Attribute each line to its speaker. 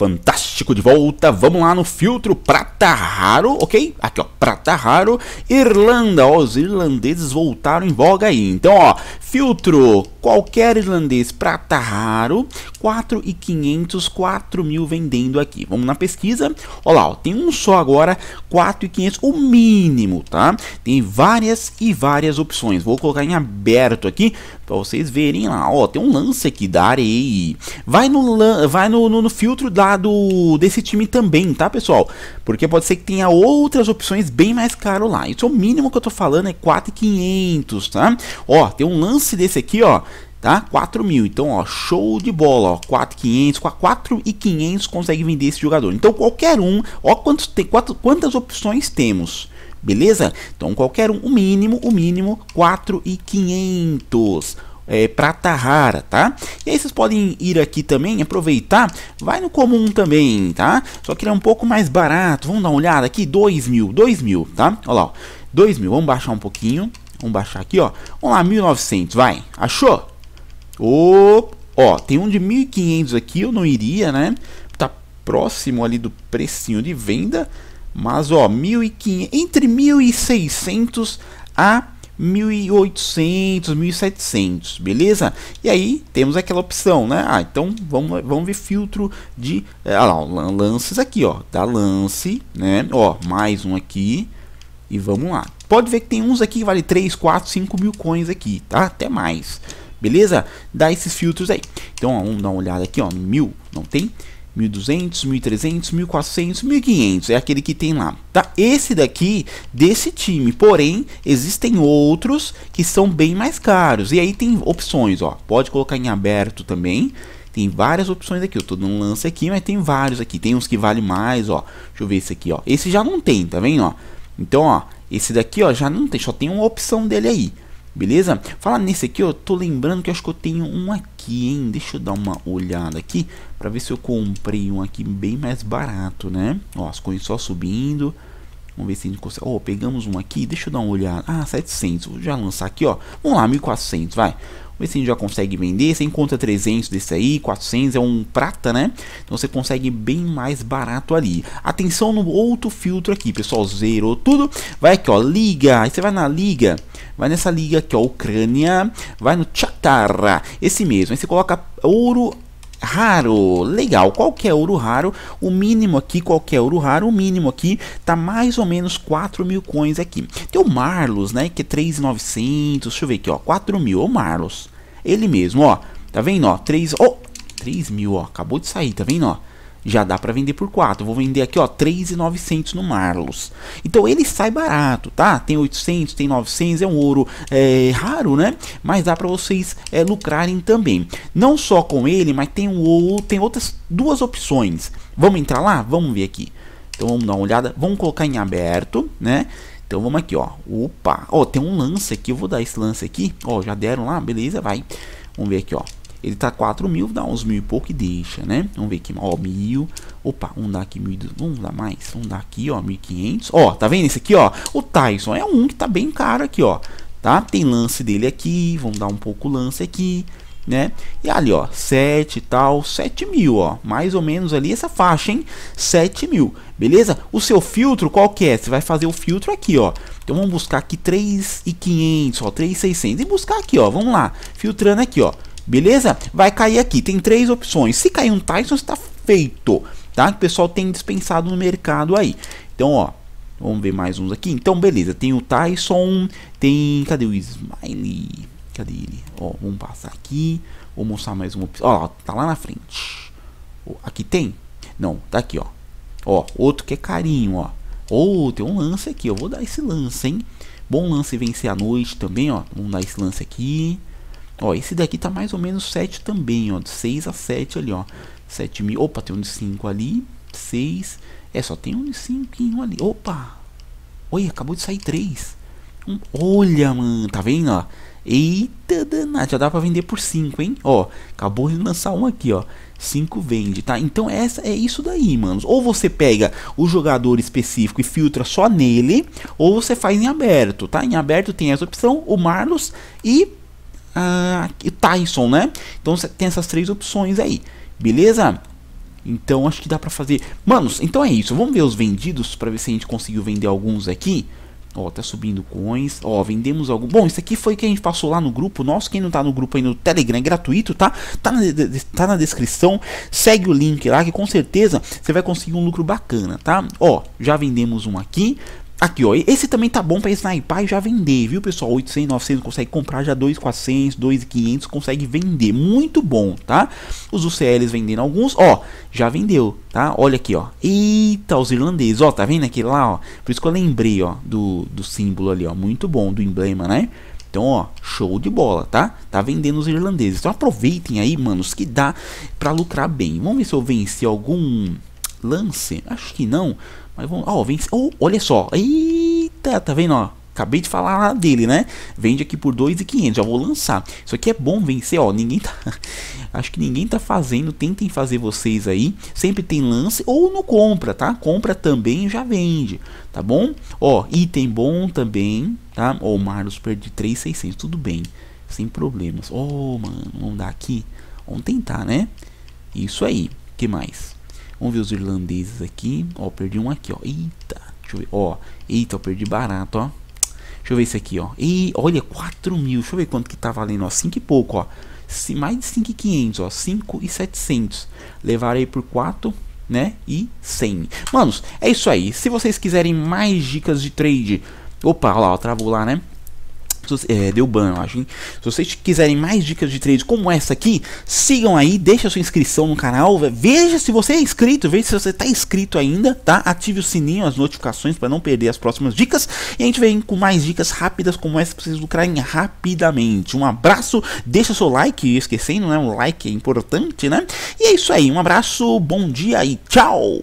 Speaker 1: Fantástico de volta, vamos lá no filtro prata raro, ok? Aqui ó, prata raro, Irlanda, ó, os irlandeses voltaram em voga aí. Então ó, filtro qualquer irlandês prata raro, 4,500, 4 mil vendendo aqui. Vamos na pesquisa, Olha lá, ó, tem um só agora, 4,500, o mínimo, tá? Tem várias e várias opções, vou colocar em aberto aqui para vocês verem lá, ó, tem um lance aqui da areia. Vai no, vai no, no, no filtro da do desse time também, tá, pessoal? Porque pode ser que tenha outras opções bem mais caro lá. Isso é o mínimo que eu tô falando é 4,500, tá? Ó, tem um lance desse aqui, ó tá? 4.000. mil, então ó, show de bola, ó, 4,500, com a 4,500 consegue vender esse jogador. Então qualquer um, ó, quantos tem, quatro, quantas opções temos? Beleza? Então qualquer um, o mínimo, o mínimo 4,500 é, prata rara, tá? E aí vocês podem ir aqui também, aproveitar, vai no comum também, tá? Só que ele é um pouco mais barato, vamos dar uma olhada aqui, 2 mil, 2 mil, tá? Olha lá, ó, 2 mil, vamos baixar um pouquinho, vamos baixar aqui, ó, vamos lá, 1900, vai, achou? Opa! Ó, tem um de 1500 aqui, eu não iria, né? Tá próximo ali do precinho de venda, mas ó, 1500, entre 1600 a 1.800, 1.700, beleza? E aí temos aquela opção, né? Ah, então vamos, vamos ver filtro de eh, ah, lá, lances aqui, ó, da lance, né? Ó, mais um aqui e vamos lá. Pode ver que tem uns aqui que vale 3, 4, 5 mil coins aqui, tá? Até mais, beleza? Dá esses filtros aí. Então, ó, vamos dar uma olhada aqui, ó, mil, não tem? 1200, 1300, 1400, 1500, é aquele que tem lá, tá? Esse daqui desse time, porém, existem outros que são bem mais caros. E aí tem opções, ó. Pode colocar em aberto também. Tem várias opções aqui. Eu tô dando um lance aqui, mas tem vários aqui. Tem uns que vale mais, ó. Deixa eu ver esse aqui, ó. Esse já não tem, tá vendo, ó? Então, ó, esse daqui, ó, já não tem, só tem uma opção dele aí. Beleza? Fala nesse aqui, eu tô lembrando que acho que eu tenho um aqui, hein? Deixa eu dar uma olhada aqui para ver se eu comprei um aqui bem mais barato, né? Ó, as coisas só subindo. Vamos ver se a gente consegue. Ó, oh, pegamos um aqui, deixa eu dar uma olhada. Ah, 700. Vou já lançar aqui, ó. Vamos lá, 1400, vai. Vamos ver se a gente já consegue vender. Você encontra 300 desse aí, 400 é um prata, né? Então você consegue bem mais barato ali. Atenção no outro filtro aqui, pessoal. Zerou tudo. Vai aqui, ó, liga. Aí você vai na liga vai nessa liga aqui, ó, Ucrânia, vai no Chatarra, esse mesmo, aí você coloca ouro raro, legal, qualquer ouro raro, o mínimo aqui, qualquer ouro raro, o mínimo aqui tá mais ou menos 4 mil coins aqui. Tem o Marlos, né, que é 3,900, deixa eu ver aqui, ó, 4 mil, o Marlos, ele mesmo, ó, tá vendo, ó, 3, oh, 3 mil, ó, acabou de sair, tá vendo, ó, já dá para vender por 4. Vou vender aqui, ó, 3,900 no Marlos. Então ele sai barato, tá? Tem 800, tem 900, é um ouro é, raro, né? Mas dá para vocês é, lucrarem também. Não só com ele, mas tem um tem outras duas opções. Vamos entrar lá? Vamos ver aqui. Então vamos dar uma olhada, vamos colocar em aberto, né? Então vamos aqui, ó. Opa, ó, tem um lance aqui, eu vou dar esse lance aqui. Ó, já deram lá, beleza, vai. Vamos ver aqui, ó. Ele tá 4 mil, dá uns mil e pouco e deixa, né? Vamos ver aqui, ó, mil. Opa, vamos dar aqui mil, vamos dar mais, vamos dar aqui, ó, 1500. Ó, tá vendo esse aqui, ó? O Tyson é um que tá bem caro aqui, ó. Tá? Tem lance dele aqui, vamos dar um pouco lance aqui, né? E ali, ó, 7 e tal, 7 mil, ó. Mais ou menos ali essa faixa, hein? 7 mil, beleza? O seu filtro qual que é? Você vai fazer o filtro aqui, ó. Então vamos buscar aqui 3,500, ó, 3,600. E buscar aqui, ó, vamos lá. Filtrando aqui, ó. Beleza? Vai cair aqui. Tem três opções. Se cair um Tyson, está feito. Tá? o pessoal tem dispensado no mercado aí. Então, ó. Vamos ver mais uns aqui. Então, beleza. Tem o Tyson. Tem. Cadê o Smiley? Cadê ele? Ó, vamos passar aqui. Vou mostrar mais uma opção. Ó, tá lá na frente. Aqui tem? Não, tá aqui, ó. Ó, outro que é carinho, ó. Ou oh, tem um lance aqui, eu vou dar esse lance, hein? Bom lance vencer a noite também, ó. Vamos dar esse lance aqui. Ó, esse daqui tá mais ou menos 7 também, ó, de 6 a 7 ali, ó. 7 mil, opa, tem um de 5 ali, 6, é, só tem um de 5 ali, opa. Oi, acabou de sair 3. Um, olha, mano, tá vendo, ó. Eita danada. já dá pra vender por 5, hein? Ó, acabou de lançar um aqui, ó. 5 vende, tá? Então essa é isso daí, mano. Ou você pega o jogador específico e filtra só nele, ou você faz em aberto, tá? Em aberto tem essa opção, o Marlos e o ah, Tyson, né? Então você tem essas três opções aí, beleza? Então acho que dá pra fazer. Manos, então é isso. Vamos ver os vendidos pra ver se a gente conseguiu vender alguns aqui. Ó, tá subindo coins. Ó, vendemos algum. Bom, isso aqui foi que a gente passou lá no grupo nosso. Quem não tá no grupo aí no Telegram é gratuito, tá? Tá na, tá na descrição. Segue o link lá que com certeza você vai conseguir um lucro bacana, tá? Ó, já vendemos um aqui. Aqui, ó. Esse também tá bom para snipar e já vender, viu, pessoal? 800, 900 consegue comprar já 2,400, 2,500 consegue vender. Muito bom, tá? Os UCLs vendendo alguns. Ó, já vendeu, tá? Olha aqui, ó. Eita, os irlandeses. Ó, tá vendo aquele lá, ó? Por isso que eu lembrei, ó, do, do símbolo ali, ó. Muito bom, do emblema, né? Então, ó, show de bola, tá? Tá vendendo os irlandeses. Então aproveitem aí, manos, que dá pra lucrar bem. Vamos ver se eu venci algum lance? Acho que não. Mas vamos. Ó, oh, vem. Oh, olha só. Eita, tá vendo? Ó, acabei de falar dele, né? Vende aqui por 2,500. Já vou lançar. Isso aqui é bom vencer, ó. Ninguém tá. Acho que ninguém tá fazendo. Tentem fazer vocês aí. Sempre tem lance ou no compra, tá? Compra também já vende, tá bom? Ó, item bom também, tá? Ó, o Marlos perde 3,600. Tudo bem, sem problemas. Ó, oh, mano, vamos dar aqui. Vamos tentar, tá, né? Isso aí. que mais? Vamos ver os irlandeses aqui. Ó, perdi um aqui, ó. Eita, deixa eu ver. Ó, eita, eu perdi barato, ó. Deixa eu ver esse aqui, ó. E olha, 4 mil. Deixa eu ver quanto que tá valendo, ó. 5 e pouco, ó. C mais de 5,500, ó. 5,700. Levarei por 4 né? E 100. Manos, é isso aí. Se vocês quiserem mais dicas de trade, opa, lá, ó, travou lá, né? é, deu ban, eu acho. Hein? Se vocês quiserem mais dicas de trade como essa aqui, sigam aí, deixa sua inscrição no canal, veja se você é inscrito, veja se você está inscrito ainda, tá? Ative o sininho, as notificações para não perder as próximas dicas. E a gente vem com mais dicas rápidas como essa para vocês lucrarem rapidamente. Um abraço, deixa seu like, esquecendo, né? Um like é importante, né? E é isso aí, um abraço, bom dia e tchau!